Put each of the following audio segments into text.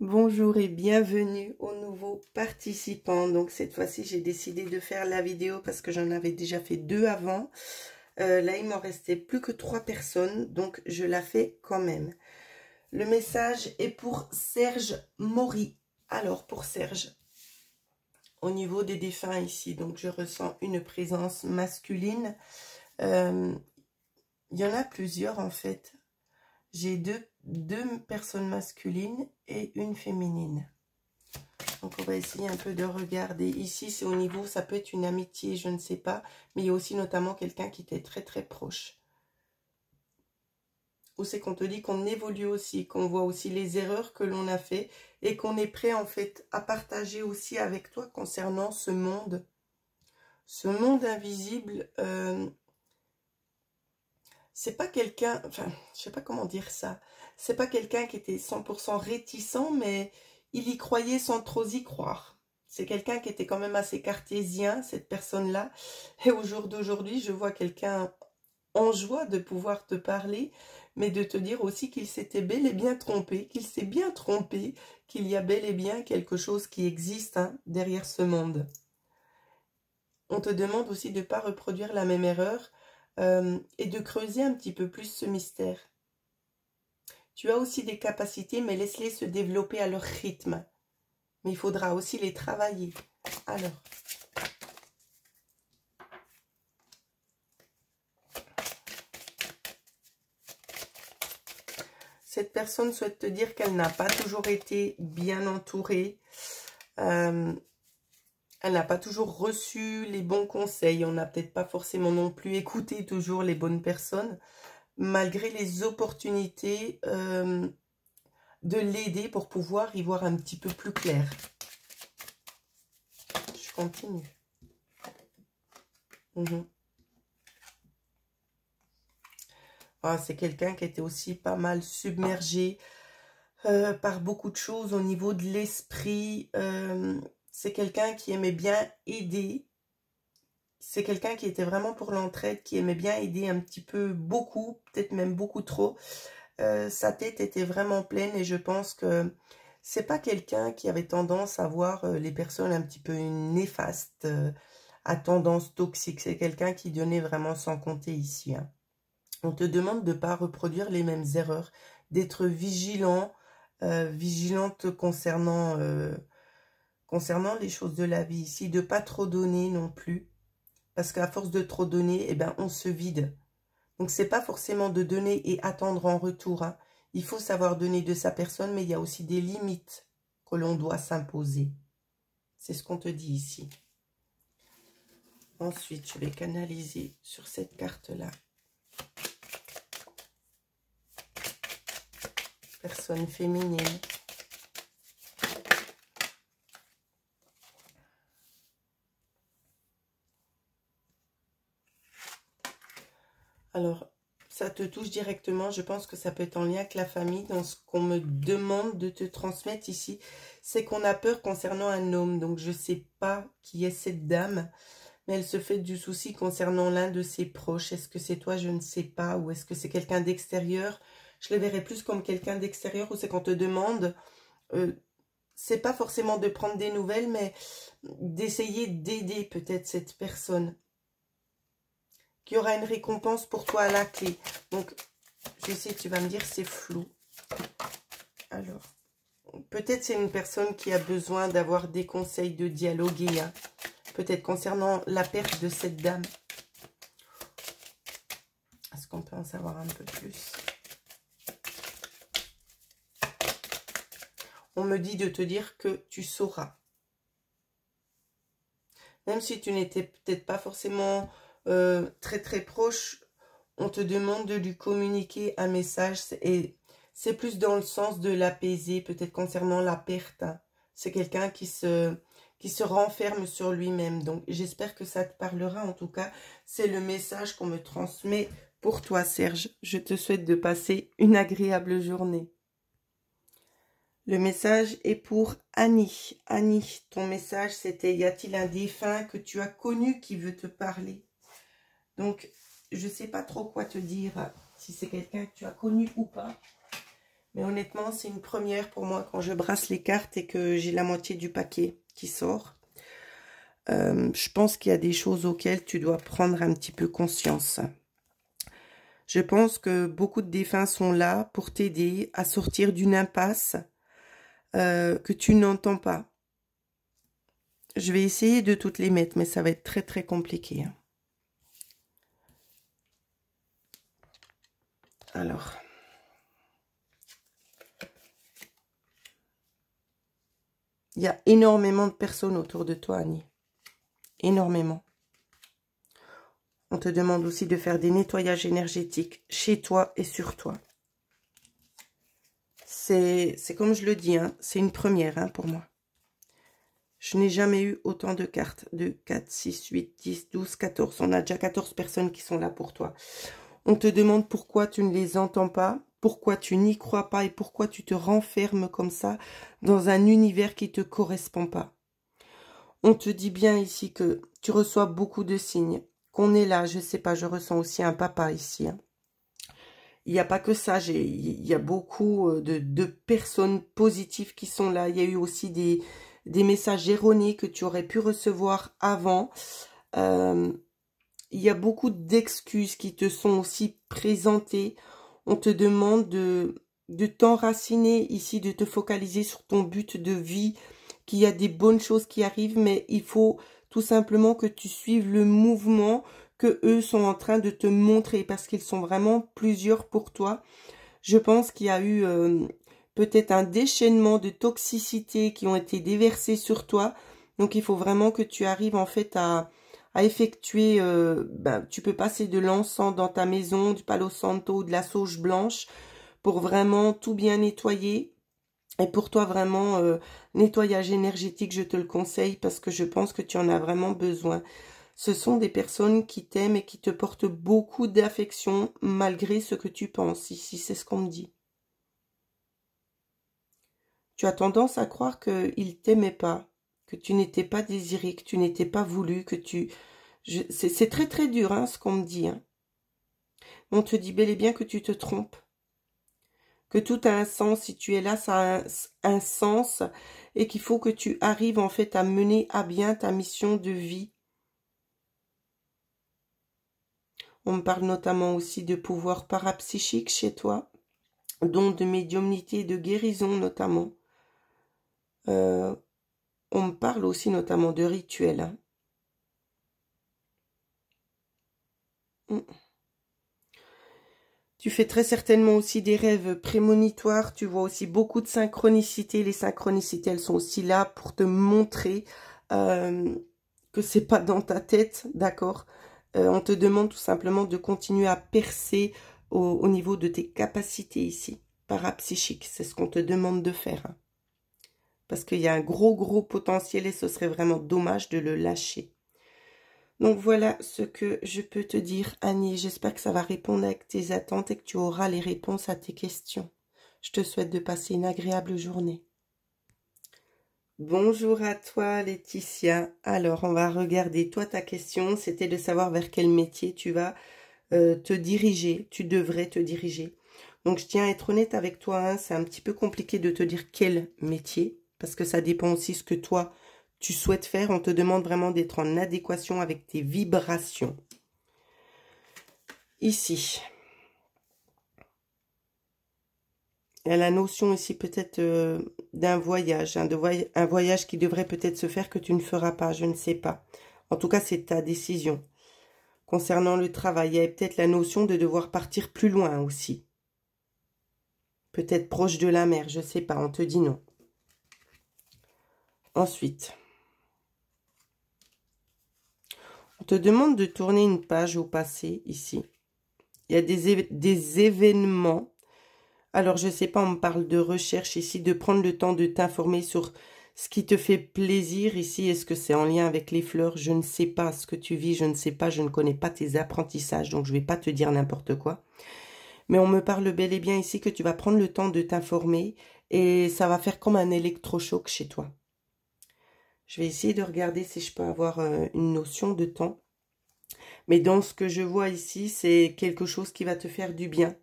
Bonjour et bienvenue aux nouveaux participants. Donc cette fois-ci, j'ai décidé de faire la vidéo parce que j'en avais déjà fait deux avant. Euh, là, il m'en restait plus que trois personnes, donc je la fais quand même. Le message est pour Serge Maury. Alors pour Serge, au niveau des défunts ici, donc je ressens une présence masculine. Euh, il y en a plusieurs en fait j'ai deux, personnes masculines et une féminine. Donc on va essayer un peu de regarder. Ici, c'est au niveau, ça peut être une amitié, je ne sais pas. Mais il y a aussi notamment quelqu'un qui t'est très très proche. Ou c'est qu'on te dit qu'on évolue aussi, qu'on voit aussi les erreurs que l'on a fait. Et qu'on est prêt en fait à partager aussi avec toi concernant ce monde. Ce monde invisible euh, c'est pas quelqu'un, enfin, je sais pas comment dire ça, c'est pas quelqu'un qui était 100% réticent, mais il y croyait sans trop y croire. C'est quelqu'un qui était quand même assez cartésien, cette personne-là. Et au jour d'aujourd'hui, je vois quelqu'un en joie de pouvoir te parler, mais de te dire aussi qu'il s'était bel et bien trompé, qu'il s'est bien trompé, qu'il y a bel et bien quelque chose qui existe hein, derrière ce monde. On te demande aussi de ne pas reproduire la même erreur euh, et de creuser un petit peu plus ce mystère. Tu as aussi des capacités, mais laisse-les se développer à leur rythme. Mais il faudra aussi les travailler. Alors. Cette personne souhaite te dire qu'elle n'a pas toujours été bien entourée. Euh, elle n'a pas toujours reçu les bons conseils, on n'a peut-être pas forcément non plus écouté toujours les bonnes personnes, malgré les opportunités euh, de l'aider pour pouvoir y voir un petit peu plus clair. Je continue. Mhm. Ah, c'est quelqu'un qui était aussi pas mal submergé euh, par beaucoup de choses au niveau de l'esprit, euh, c'est quelqu'un qui aimait bien aider. C'est quelqu'un qui était vraiment pour l'entraide, qui aimait bien aider un petit peu beaucoup, peut-être même beaucoup trop. Euh, sa tête était vraiment pleine et je pense que c'est pas quelqu'un qui avait tendance à voir euh, les personnes un petit peu néfastes, euh, à tendance toxique. C'est quelqu'un qui donnait vraiment sans compter ici. Hein. On te demande de ne pas reproduire les mêmes erreurs, d'être vigilant, vigilante concernant concernant les choses de la vie ici, de pas trop donner non plus. Parce qu'à force de trop donner, eh ben, on se vide. Donc, ce n'est pas forcément de donner et attendre en retour. Hein. Il faut savoir donner de sa personne, mais il y a aussi des limites que l'on doit s'imposer. C'est ce qu'on te dit ici. Ensuite, je vais canaliser sur cette carte-là. Personne féminine. Alors, ça te touche directement. Je pense que ça peut être en lien avec la famille. Dans ce qu'on me demande de te transmettre ici, c'est qu'on a peur concernant un homme. Donc, je ne sais pas qui est cette dame, mais elle se fait du souci concernant l'un de ses proches. Est-ce que c'est toi Je ne sais pas. Ou est-ce que c'est quelqu'un d'extérieur Je le verrais plus comme quelqu'un d'extérieur ou c'est qu'on te demande... Euh, c'est pas forcément de prendre des nouvelles, mais d'essayer d'aider peut-être cette personne il y aura une récompense pour toi à la clé. Donc, je sais, tu vas me dire, c'est flou. Alors, peut-être c'est une personne qui a besoin d'avoir des conseils, de dialoguer. Peut-être concernant la perte de cette dame. Est-ce qu'on peut en savoir un peu plus On me dit de te dire que tu sauras. Même si tu n'étais peut-être pas forcément euh, très très proche, on te demande de lui communiquer un message et c'est plus dans le sens de l'apaiser, peut-être concernant la perte. Hein. C'est quelqu'un qui se, qui se renferme sur lui-même. Donc, j'espère que ça te parlera. En tout cas, c'est le message qu'on me transmet pour toi, Serge. Je te souhaite de passer une agréable journée. Le message est pour Annie. Annie, ton message, c'était « Y a-t-il un défunt que tu as connu qui veut te parler ?» Donc, je ne sais pas trop quoi te dire, euh, si c'est quelqu'un que tu as connu ou pas. Mais honnêtement, c'est une première pour moi quand je brasse les cartes et que j'ai la moitié du paquet qui sort. Euh, je pense qu'il y a des choses auxquelles tu dois prendre un petit peu conscience. Je pense que beaucoup de défunts sont là pour t'aider à sortir d'une impasse euh, que tu n'entends pas. Je vais essayer de toutes les mettre, mais ça va être très très compliqué. Hein. Alors. Il y a énormément de personnes autour de toi, Annie. Énormément. On te demande aussi de faire des nettoyages énergétiques chez toi et sur toi. C'est comme je le dis, hein, c'est une première hein, pour moi. Je n'ai jamais eu autant de cartes de 4, 6, 8, 10, 12, 14. On a déjà 14 personnes qui sont là pour toi. On te demande pourquoi tu ne les entends pas, pourquoi tu n'y crois pas et pourquoi tu te renfermes comme ça dans un univers qui ne te correspond pas. On te dit bien ici que tu reçois beaucoup de signes, qu'on est là, je sais pas, je ressens aussi un papa ici. Hein. Il n'y a pas que ça, il y a beaucoup euh, de, personnes positives qui sont là. Il y a eu aussi des, des messages erronés que tu aurais pu recevoir avant. Euh, il y a beaucoup d'excuses qui te sont aussi présentées. On te demande de, de t'enraciner ici, de te focaliser sur ton but de vie, qu'il y a des bonnes choses qui arrivent, mais il faut tout simplement que tu suives le mouvement que eux sont en train de te montrer parce qu'ils sont vraiment plusieurs pour toi. Je pense qu'il y a eu euh, peut-être un déchaînement de toxicité qui ont été déversés sur toi. Donc il faut vraiment que tu arrives en fait à, à effectuer, euh, ben, tu peux passer de l'encens dans ta maison, du palo santo, de la sauge blanche, pour vraiment tout bien nettoyer. Et pour toi, vraiment, euh, nettoyage énergétique, je te le conseille parce que je pense que tu en as vraiment besoin. Ce sont des personnes qui t'aiment et qui te portent beaucoup d'affection malgré ce que tu penses. Ici, c'est ce qu'on me dit. Tu as tendance à croire qu'ils ne t'aimaient pas que tu n'étais pas désiré, que tu n'étais pas voulu, que tu... C'est très très dur hein, ce qu'on me dit. Hein. On te dit bel et bien que tu te trompes, que tout a un sens, si tu es là, ça a un, sens, et qu'il faut que tu arrives en fait à mener à bien ta mission de vie. On me parle notamment aussi de pouvoir parapsychique chez toi, dont de médiumnité et de guérison notamment. Euh, parle aussi notamment de rituels. Hein. Mm. Tu fais très certainement aussi des rêves prémonitoires. Tu vois aussi beaucoup de synchronicités. Les synchronicités, elles sont aussi là pour te montrer euh, que c'est pas dans ta tête, d'accord euh, On te demande tout simplement de continuer à percer au, niveau de tes capacités ici, parapsychiques. C'est ce qu'on te demande de faire. Hein parce qu'il y a un gros gros potentiel et ce serait vraiment dommage de le lâcher. Donc voilà ce que je peux te dire Annie, j'espère que ça va répondre à tes attentes et que tu auras les réponses à tes questions. Je te souhaite de passer une agréable journée. Bonjour à toi Laetitia. Alors on va regarder toi ta question, c'était de savoir vers quel métier tu vas euh, te diriger, tu devrais te diriger. Donc je tiens à être honnête avec toi, hein, c'est un petit peu compliqué de te dire quel métier, parce que ça dépend aussi ce que toi, tu souhaites faire. On te demande vraiment d'être en adéquation avec tes vibrations. Ici. Il y a la notion ici peut-être euh, d'un voyage, hein, un voyage qui devrait peut-être se faire que tu ne feras pas, je ne sais pas. En tout cas, c'est ta décision. Concernant le travail, il y a peut-être la notion de devoir partir plus loin aussi. Peut-être proche de la mer, je ne sais pas, on te dit non. Ensuite, on te demande de tourner une page au passé ici. Il y a des, événements. Alors, je ne sais pas, on me parle de recherche ici, de prendre le temps de t'informer sur ce qui te fait plaisir ici. Est-ce que c'est en lien avec les fleurs Je ne sais pas ce que tu vis, je ne sais pas, je ne connais pas tes apprentissages, donc je ne vais pas te dire n'importe quoi. Mais on me parle bel et bien ici que tu vas prendre le temps de t'informer et ça va faire comme un électrochoc chez toi. Je vais essayer de regarder si je peux avoir euh, une notion de temps. Mais dans ce que je vois ici, c'est quelque chose qui va te faire du bien.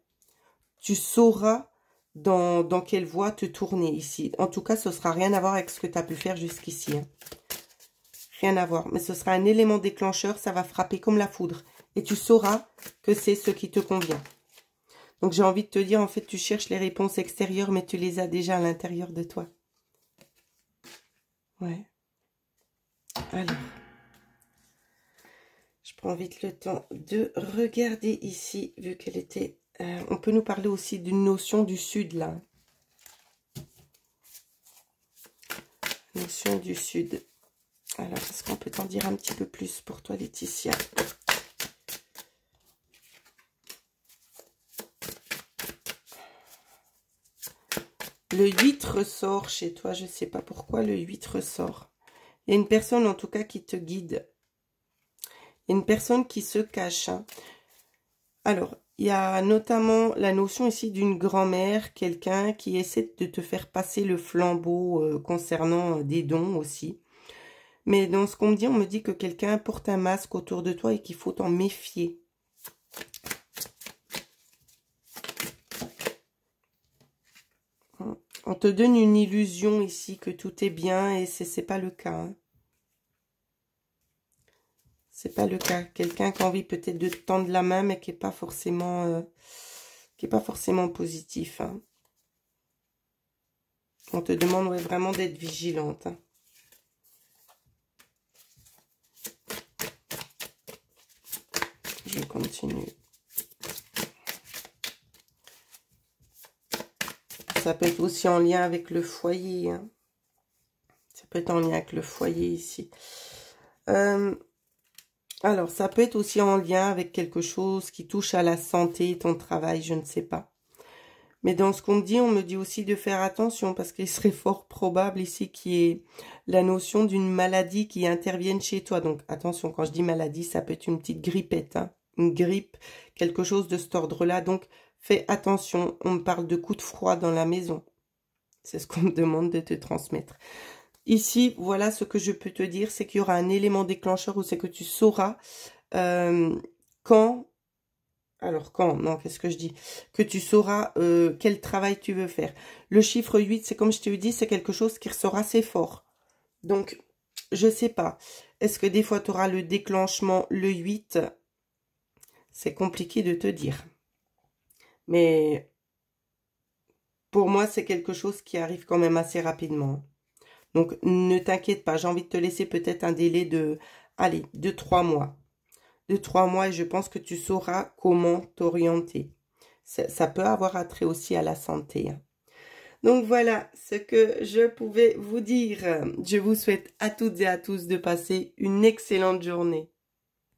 Tu sauras dans, quelle voie te tourner ici. En tout cas, ce ne sera rien à voir avec ce que tu as pu faire jusqu'ici. Hein. Rien à voir. Mais ce sera un élément déclencheur, ça va frapper comme la foudre. Et tu sauras que c'est ce qui te convient. Donc j'ai envie de te dire, en fait, tu cherches les réponses extérieures, mais tu les as déjà à l'intérieur de toi. Ouais. Alors, je prends vite le temps de regarder ici, vu qu'elle était... Euh, on peut nous parler aussi d'une notion du sud, là. Notion du sud. Alors, est-ce qu'on peut t'en dire un petit peu plus pour toi, Laetitia Le 8 ressort chez toi, je ne sais pas pourquoi le 8 ressort. Il y a une personne en tout cas qui te guide. Il y a une personne qui se cache. Hein. Alors, il y a notamment la notion ici d'une grand-mère, quelqu'un qui essaie de te faire passer le flambeau euh, concernant euh, des dons aussi. Mais dans ce qu'on me dit, on me dit que quelqu'un porte un masque autour de toi et qu'il faut t'en méfier. On te donne une illusion ici que tout est bien et c'est pas le cas. Ce hein. C'est pas le cas. Quelqu'un qui a envie peut-être de tendre la main mais qui n'est pas forcément euh, qui est pas forcément positif. Hein. On te demande vraiment d'être vigilante. Hein. Je continue. ça peut être aussi en lien avec le foyer. Hein. Ça peut être en lien avec le foyer ici. Euh, alors, ça peut être aussi en lien avec quelque chose qui touche à la santé, ton travail, je ne sais pas. Mais dans ce qu'on me dit, on me dit aussi de faire attention parce qu'il serait fort probable ici qu'il y ait la notion d'une maladie qui intervienne chez toi. Donc attention, quand je dis maladie, ça peut être une petite grippette, hein. une grippe, quelque chose de cet ordre-là. Donc Fais attention, on me parle de coups de froid dans la maison. C'est ce qu'on me demande de te transmettre. Ici, voilà ce que je peux te dire, c'est qu'il y aura un élément déclencheur où c'est que tu sauras euh, quand alors quand Non, qu'est-ce que je dis Que tu sauras euh, quel travail tu veux faire. Le chiffre 8, c'est comme je te dis, c'est quelque chose qui ressort assez fort. Donc, je sais pas. Est-ce que des fois tu auras le déclenchement, le 8 C'est compliqué de te dire. Mais pour moi, c'est quelque chose qui arrive quand même assez rapidement. Donc, ne t'inquiète pas, j'ai envie de te laisser peut-être un délai de, allez, de trois mois. De trois mois, et je pense que tu sauras comment t'orienter. Ça, peut avoir attrait aussi à la santé. Hein. Donc voilà ce que je pouvais vous dire. Je vous souhaite à toutes et à tous de passer une excellente journée.